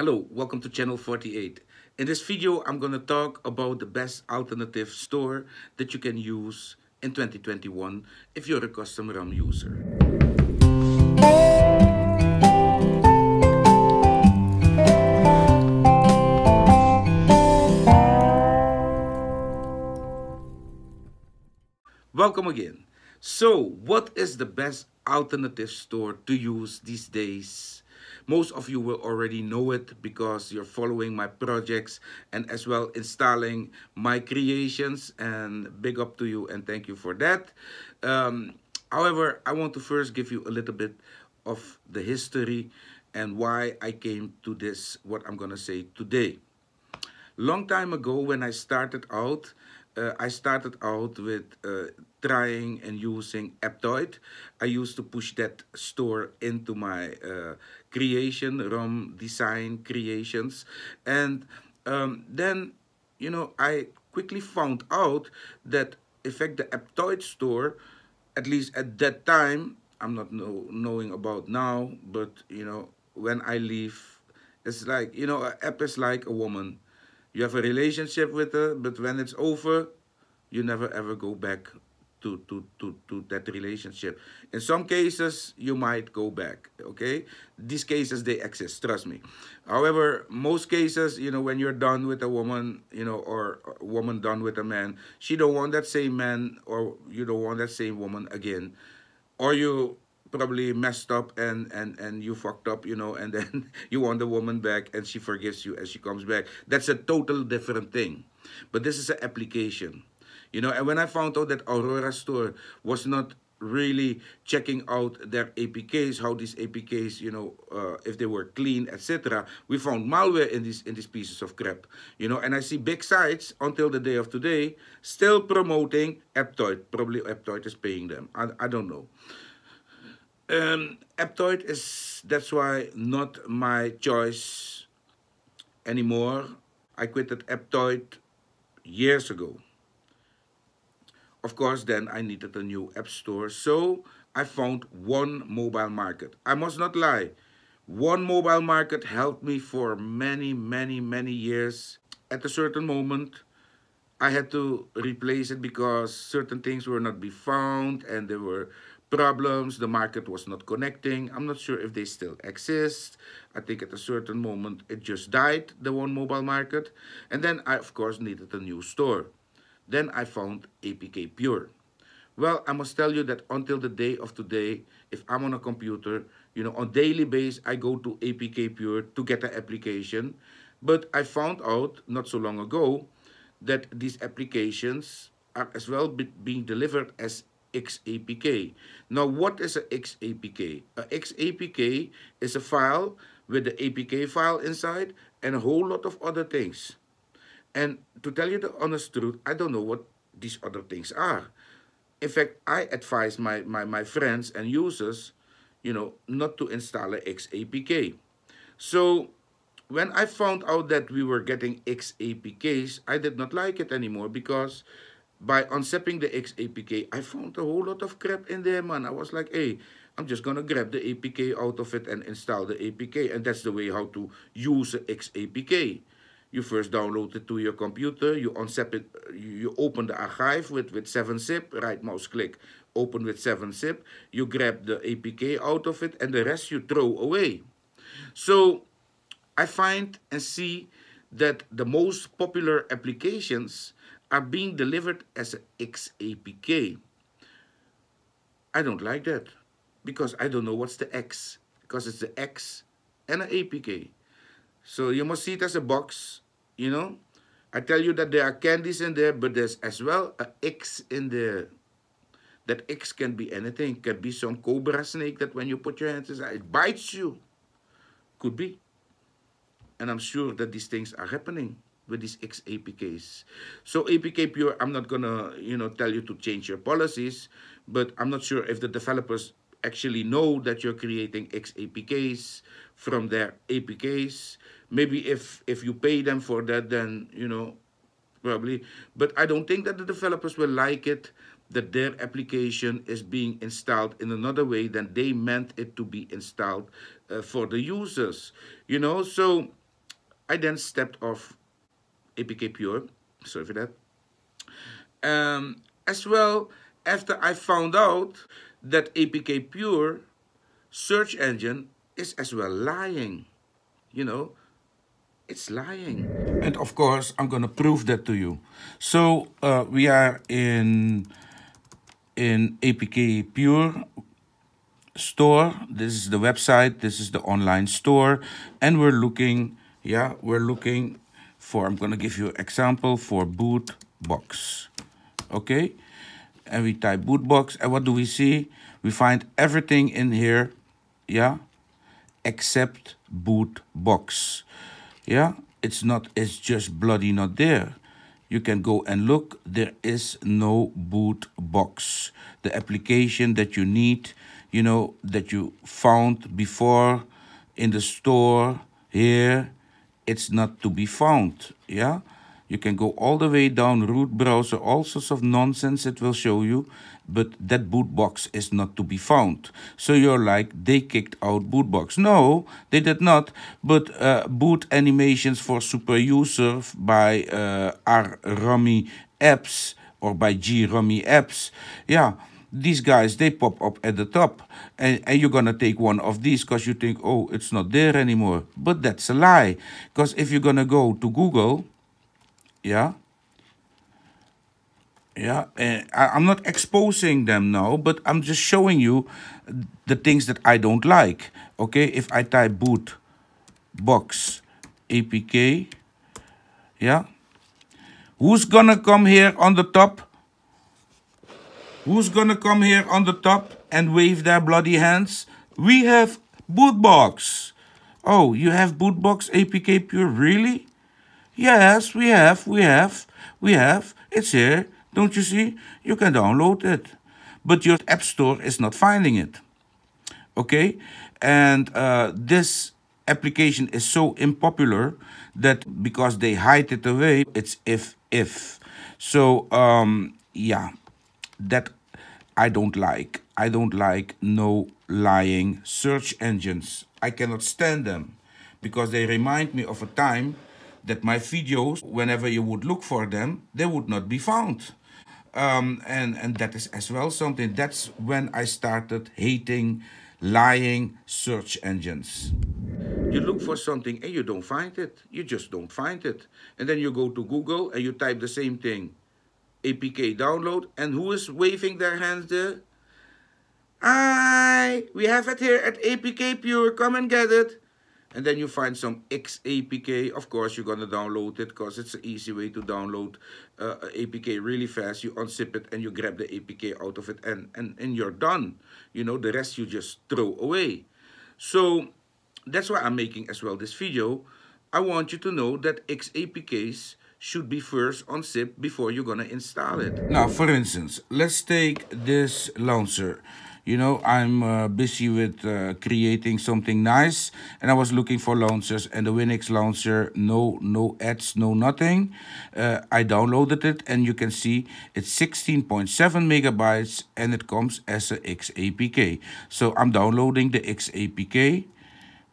Hello, welcome to channel 48. In this video I'm gonna talk about the best alternative store that you can use in 2021 if you're a custom RAM user. Welcome again. So what is the best alternative store to use these days most of you will already know it because you're following my projects and as well installing my creations and big up to you and thank you for that. Um, however, I want to first give you a little bit of the history and why I came to this, what I'm going to say today. Long time ago when I started out, uh, I started out with uh, trying and using Aptoid. I used to push that store into my uh, creation, ROM design creations. And um, then, you know, I quickly found out that in fact the Aptoid store, at least at that time, I'm not know, knowing about now, but you know, when I leave, it's like, you know, an app is like a woman. You have a relationship with her, but when it's over, you never ever go back to, to, to, to that relationship. In some cases, you might go back, okay? These cases, they exist, trust me. However, most cases, you know, when you're done with a woman, you know, or a woman done with a man, she don't want that same man or you don't want that same woman again. Or you probably messed up and, and, and you fucked up, you know, and then you want the woman back and she forgives you as she comes back. That's a total different thing. But this is an application. You know, and when I found out that Aurora Store was not really checking out their APKs, how these APKs, you know, uh, if they were clean, etc. We found malware in these in these pieces of crap, you know. And I see big sites until the day of today still promoting Aptoid. Probably Aptoid is paying them. I, I don't know. Um, Aptoid is that's why not my choice anymore. I quit that Aptoid years ago. Of course, then I needed a new app store, so I found One Mobile Market. I must not lie, One Mobile Market helped me for many, many, many years. At a certain moment, I had to replace it because certain things were not be found and there were problems. The market was not connecting. I'm not sure if they still exist. I think at a certain moment it just died, the one mobile market. And then I, of course, needed a new store. Then I found APK Pure. Well, I must tell you that until the day of today, if I'm on a computer, you know, on daily basis, I go to APK Pure to get an application. But I found out not so long ago that these applications are as well be being delivered as XAPK. Now, what is a XAPK? A XAPK is a file with the APK file inside and a whole lot of other things. And to tell you the honest truth, I don't know what these other things are. In fact, I advise my, my, my friends and users, you know, not to install an XAPK. So when I found out that we were getting XAPKs, I did not like it anymore because by unzipping the XAPK, I found a whole lot of crap in there, man. I was like, hey, I'm just going to grab the APK out of it and install the APK. And that's the way how to use the XAPK. You first download it to your computer, you unzip it, you open the archive with, with 7-zip, right mouse click, open with 7-zip, you grab the APK out of it, and the rest you throw away. So I find and see that the most popular applications are being delivered as an XAPK. I don't like that because I don't know what's the X because it's the X and an APK. So you must see it as a box, you know. I tell you that there are candies in there, but there's as well an X in there. That X can be anything. It could be some cobra snake that when you put your hands inside, it bites you. Could be. And I'm sure that these things are happening with these X APKs. So APK Pure, I'm not gonna, you know, tell you to change your policies, but I'm not sure if the developers actually know that you're creating X APKs from their APKs. Maybe if, if you pay them for that, then, you know, probably. But I don't think that the developers will like it that their application is being installed in another way than they meant it to be installed uh, for the users, you know? So I then stepped off APK Pure, sorry for that. Um, as well, after I found out that APK Pure search engine is as well lying, you know? It's lying. And of course, I'm going to prove that to you. So uh, we are in, in APK Pure store. This is the website. This is the online store. And we're looking, yeah, we're looking for, I'm going to give you an example for boot box. Okay. And we type boot box. And what do we see? We find everything in here. Yeah. Except boot box. Yeah, it's not, it's just bloody not there. You can go and look, there is no boot box. The application that you need, you know, that you found before in the store here, it's not to be found. Yeah, you can go all the way down root browser, all sorts of nonsense it will show you, but that boot box is not to be found. So you're like, they kicked out boot box. No, they did not. But uh, boot animations for super user by uh, R Rummy apps or by G Rummy apps. Yeah these guys they pop up at the top and, and you're gonna take one of these because you think oh it's not there anymore but that's a lie because if you're gonna go to google yeah yeah and eh, I, am not exposing them now but i'm just showing you the things that i don't like okay if i type boot box apk yeah who's gonna come here on the top who's gonna come here on the top and wave their bloody hands we have boot box. oh you have boot box apk pure really yes we have we have we have it's here don't you see? You can download it, but your App Store is not finding it. Okay? And uh, this application is so unpopular that because they hide it away, it's if if. So um, yeah, that I don't like. I don't like no lying search engines. I cannot stand them because they remind me of a time that my videos, whenever you would look for them, they would not be found. Um, and, and that is as well something. That's when I started hating lying search engines. You look for something and you don't find it. You just don't find it. And then you go to Google and you type the same thing. APK download. And who is waving their hands there? I, we have it here at APK Pure. Come and get it and then you find some xapk. Of course, you're going to download it because it's an easy way to download uh, APK really fast. You unzip it and you grab the APK out of it and, and, and you're done. You know, the rest you just throw away. So that's why I'm making as well this video. I want you to know that xapks should be first unzipped before you're going to install it. Now, for instance, let's take this launcher you know, I'm uh, busy with uh, creating something nice. And I was looking for launchers and the Winix launcher, no, no ads, no nothing. Uh, I downloaded it and you can see it's 16.7 megabytes and it comes as a XAPK. So I'm downloading the XAPK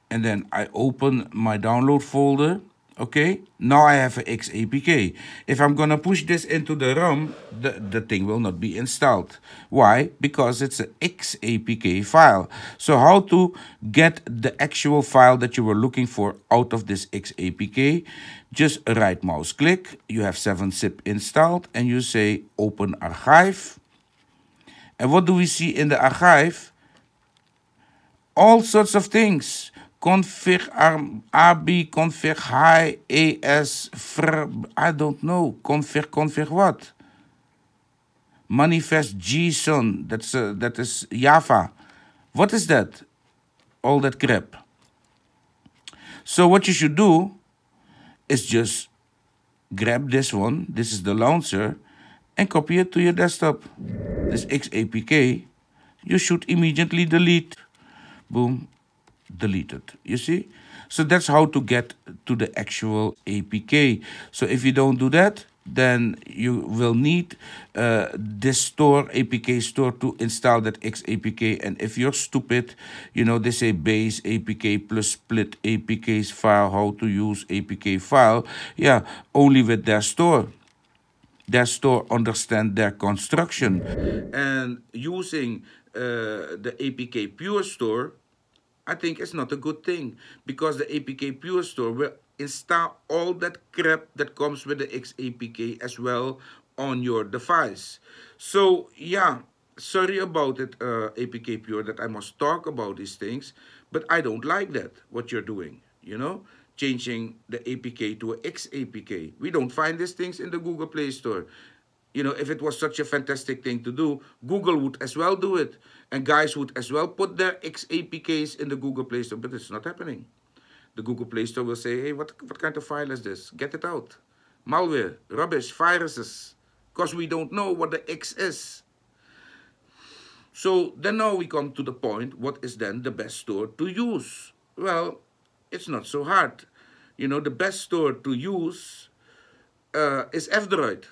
and then I open my download folder Okay, now I have an XAPK. If I'm gonna push this into the ROM, the, the thing will not be installed. Why? Because it's an XAPK file. So how to get the actual file that you were looking for out of this XAPK? Just right mouse click, you have 7-zip installed and you say open archive. And what do we see in the archive? All sorts of things config AB, config high, AS, fr, I don't know. Config, config what? Manifest JSON, that's, uh, that is Java. What is that? All that crap. So what you should do is just grab this one, this is the launcher, and copy it to your desktop. This XAPK, you should immediately delete. Boom, deleted. You see? So that's how to get to the actual APK. So if you don't do that, then you will need uh, this store apk store to install that xapk and if you're stupid you know they say base apk plus split apk's file how to use apk file yeah only with their store their store understand their construction and using uh, the apk pure store I think it's not a good thing because the APK Pure Store will install all that crap that comes with the XAPK as well on your device. So yeah, sorry about it, uh, APK Pure, that I must talk about these things, but I don't like that, what you're doing, you know? Changing the APK to a XAPK. We don't find these things in the Google Play Store. You know, if it was such a fantastic thing to do, Google would as well do it. And guys would as well put their XAPKs in the Google Play Store, but it's not happening. The Google Play Store will say, hey, what, what kind of file is this? Get it out. Malware, rubbish, viruses, because we don't know what the X is. So then now we come to the point, what is then the best store to use? Well, it's not so hard. You know, the best store to use uh, is F-Droid.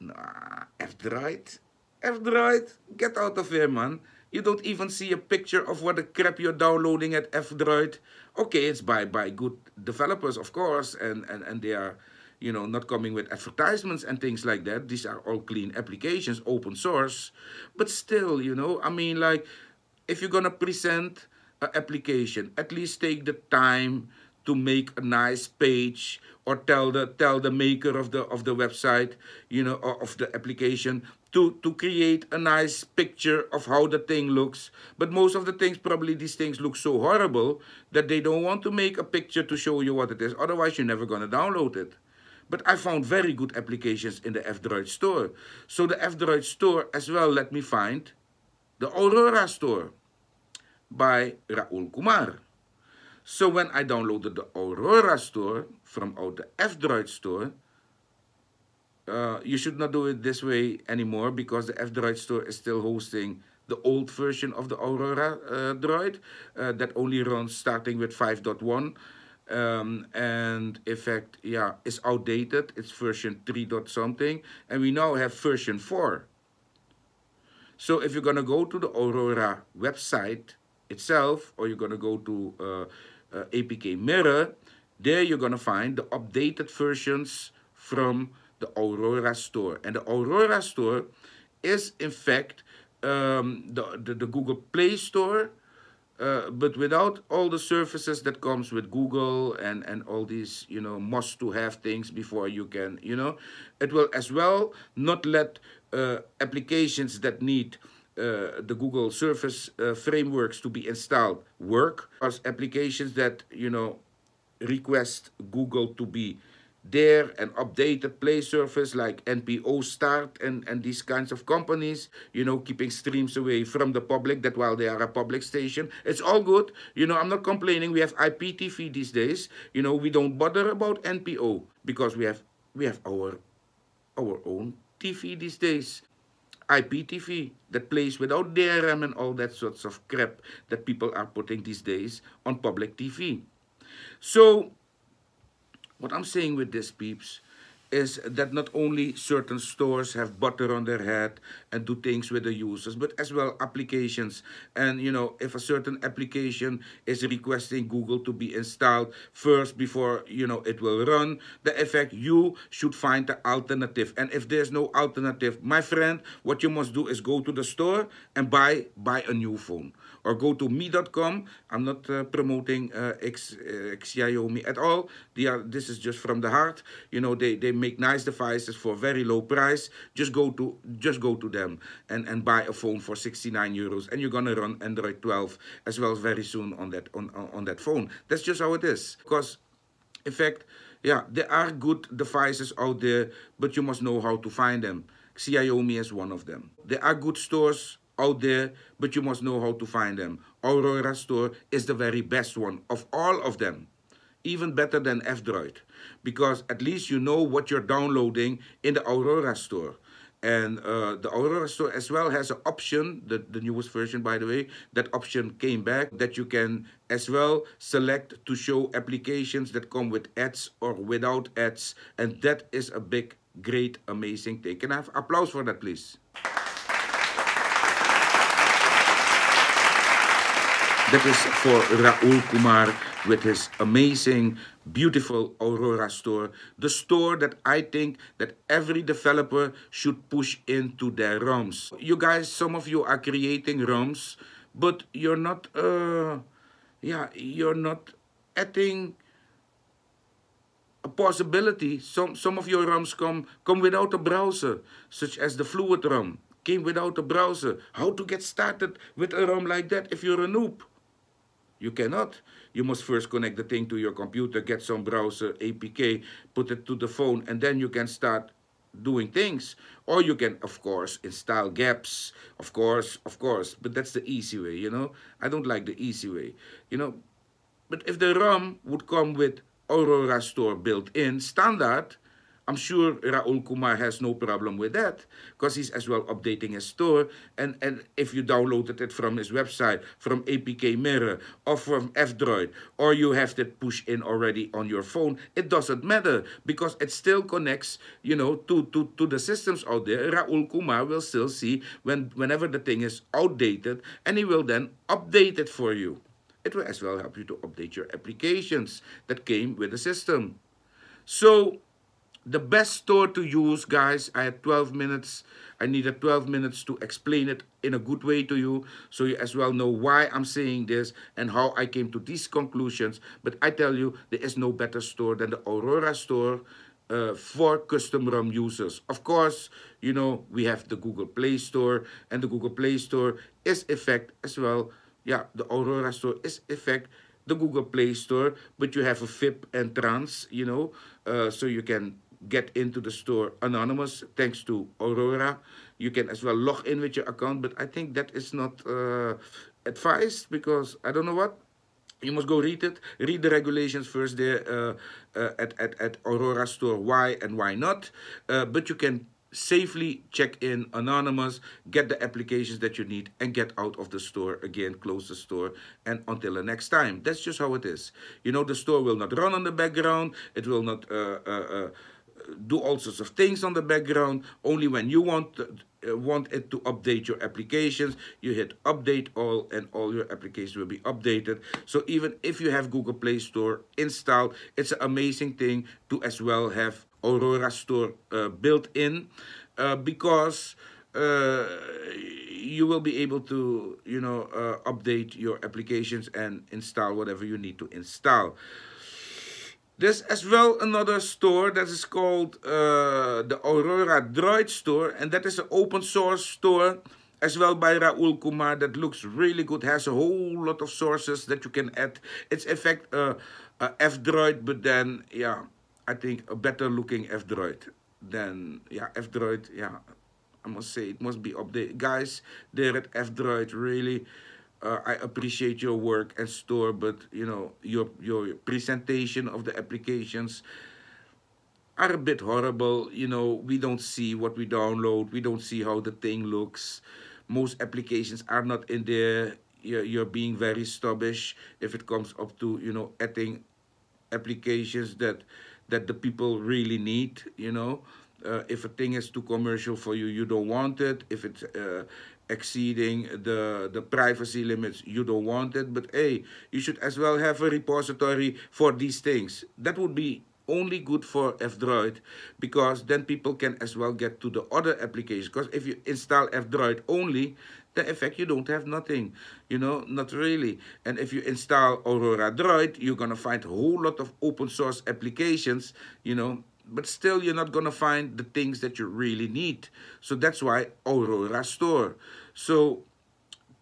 Nah, F-Droid. F-Droid, get out of here, man. You don't even see a picture of what the crap you're downloading at F-Droid. Okay, it's by, by good developers, of course, and, and, and they are, you know, not coming with advertisements and things like that. These are all clean applications, open source. But still, you know, I mean, like, if you're going to present an application, at least take the time to make a nice page or tell the tell the maker of the of the website you know of the application to to create a nice picture of how the thing looks but most of the things probably these things look so horrible that they don't want to make a picture to show you what it is otherwise you're never going to download it but I found very good applications in the F-Droid store. So the F-Droid store as well let me find the Aurora store by Raoul Kumar. So when I downloaded the Aurora store from out the F-Droid store, uh, you should not do it this way anymore because the F-Droid store is still hosting the old version of the Aurora uh, droid uh, that only runs starting with 5.1 um, and in fact, yeah, it's outdated. It's version 3 something and we now have version 4. So if you're going to go to the Aurora website, itself or you're going to go to uh, uh, APK Mirror, there you're going to find the updated versions from the Aurora store. And the Aurora store is in fact um, the, the, the, Google Play Store, uh, but without all the services that comes with Google and, and all these, you know, must-to-have things before you can, you know. It will as well not let uh, applications that need uh, the Google Surface uh, frameworks to be installed work. As applications that you know request Google to be there and update the play surface like NPO Start and, and these kinds of companies, you know, keeping streams away from the public that while they are a public station. It's all good. You know, I'm not complaining. We have IPTV these days. You know, we don't bother about NPO because we have we have our our own TV these days. IPTV that plays without DRM and all that sorts of crap that people are putting these days on public TV. So, what I'm saying with this, peeps, is that not only certain stores have butter on their head and do things with the users, but as well applications. And you know, if a certain application is requesting Google to be installed first before you know it will run, the effect you should find the alternative. And if there's no alternative, my friend, what you must do is go to the store and buy buy a new phone or go to me.com. I'm not uh, promoting uh, X, uh, Xiaomi at all. They are, uh, this is just from the heart. You know, they they make nice devices for a very low price. Just go to just go to them and, and buy a phone for 69 euros and you're gonna run Android 12 as well very soon on that on, on that phone. That's just how it is. Because in fact, yeah, there are good devices out there, but you must know how to find them. Xiaomi is one of them. There are good stores out there, but you must know how to find them. Aurora Store is the very best one of all of them even better than F-Droid because at least you know what you're downloading in the Aurora store. And uh, the Aurora store as well has an option, the, the newest version by the way, that option came back that you can as well select to show applications that come with ads or without ads. And that is a big, great, amazing thing. Can I have applause for that please? That is for Raoul Kumar with his amazing, beautiful Aurora store. The store that I think that every developer should push into their ROMs. You guys, some of you are creating ROMs, but you're not, uh, yeah, you're not adding a possibility. Some, some of your ROMs come, come without a browser, such as the Fluid ROM came without a browser. How to get started with a ROM like that if you're a noob? You cannot. You must first connect the thing to your computer, get some browser APK, put it to the phone, and then you can start doing things. Or you can, of course, install gaps, of course, of course. But that's the easy way, you know. I don't like the easy way, you know. But if the ROM would come with Aurora Store built in standard, I'm sure Raul Kumar has no problem with that because he's as well updating his store. And, and if you downloaded it from his website, from APK Mirror or from F-Droid, or you have that push in already on your phone, it doesn't matter because it still connects, you know, to, to, to the systems out there. Raul Kumar will still see when, whenever the thing is outdated and he will then update it for you. It will as well help you to update your applications that came with the system. So the best store to use, guys, I had 12 minutes. I needed 12 minutes to explain it in a good way to you so you as well know why I'm saying this and how I came to these conclusions. But I tell you, there is no better store than the Aurora store uh, for custom ROM users. Of course, you know, we have the Google Play Store and the Google Play Store is effect as well. Yeah, the Aurora store is effect the Google Play Store, but you have a FIP and trans, you know, uh, so you can get into the store anonymous thanks to Aurora. You can as well log in with your account, but I think that is not uh, advised because I don't know what. You must go read it. Read the regulations first there uh, uh, at, at, at Aurora store, why and why not. Uh, but you can safely check in anonymous, get the applications that you need, and get out of the store again, close the store, and until the next time. That's just how it is. You know, the store will not run on the background. It will not... Uh, uh, uh, do all sorts of things on the background. Only when you want uh, want it to update your applications, you hit update all and all your applications will be updated. So even if you have Google Play Store installed, it's an amazing thing to as well have Aurora Store uh, built in uh, because uh, you will be able to, you know, uh, update your applications and install whatever you need to install. There's as well another store that is called uh, the Aurora Droid store. And that is an open source store as well by Raul Kumar that looks really good. Has a whole lot of sources that you can add. It's in fact a, a F-Droid, but then, yeah, I think a better looking F-Droid than, yeah, F-Droid, yeah. I must say, it must be updated. Guys, There, are at F-Droid, really uh, I appreciate your work and store, but you know your your presentation of the applications are a bit horrible. You know we don't see what we download, we don't see how the thing looks. Most applications are not in there. You're, you're being very stubbish if it comes up to you know adding applications that that the people really need. You know. Uh, if a thing is too commercial for you, you don't want it. If it's uh, exceeding the, the privacy limits. You don't want it, but hey, you should as well have a repository for these things. That would be only good for F-Droid because then people can as well get to the other applications. Because if you install F-Droid only, the effect you don't have nothing you know not really and if you install aurora droid you're gonna find a whole lot of open source applications you know but still you're not going to find the things that you really need. So that's why Aurora Store. So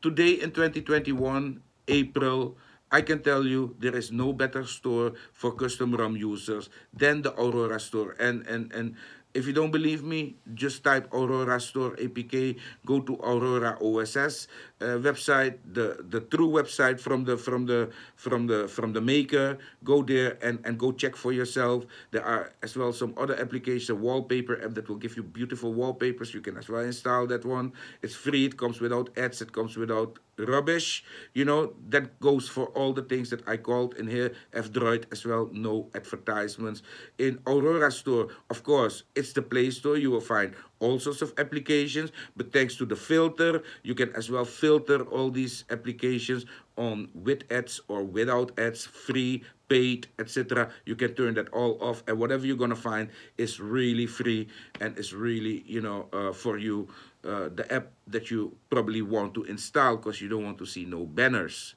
today in 2021, April, I can tell you there is no better store for custom ROM users than the Aurora store. And, and, and if you don't believe me, just type Aurora Store APK, go to Aurora OSS uh, website, the, the true website from the from the from the from the maker. Go there and, and go check for yourself. There are as well some other applications, a wallpaper app that will give you beautiful wallpapers. You can as well install that one. It's free, it comes without ads, it comes without rubbish. You know, that goes for all the things that I called in here. F-Droid as well, no advertisements. In Aurora Store, of course, it's the Play Store. You will find all sorts of applications, but thanks to the filter, you can as well filter all these applications on with ads or without ads, free, paid, etc. You can turn that all off, and whatever you're gonna find is really free and is really, you know, uh, for you uh, the app that you probably want to install because you don't want to see no banners.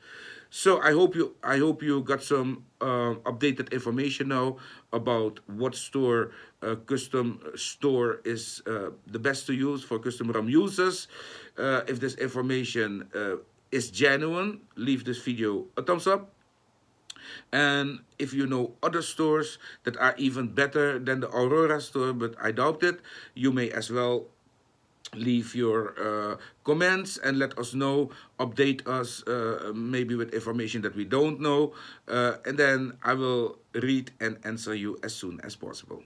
So I hope you I hope you got some uh, updated information now about what store uh, custom store is uh, the best to use for custom ROM users. Uh, if this information uh, is genuine, leave this video a thumbs up. And if you know other stores that are even better than the Aurora store, but I doubt it, you may as well leave your uh, comments and let us know update us uh, maybe with information that we don't know uh, and then i will read and answer you as soon as possible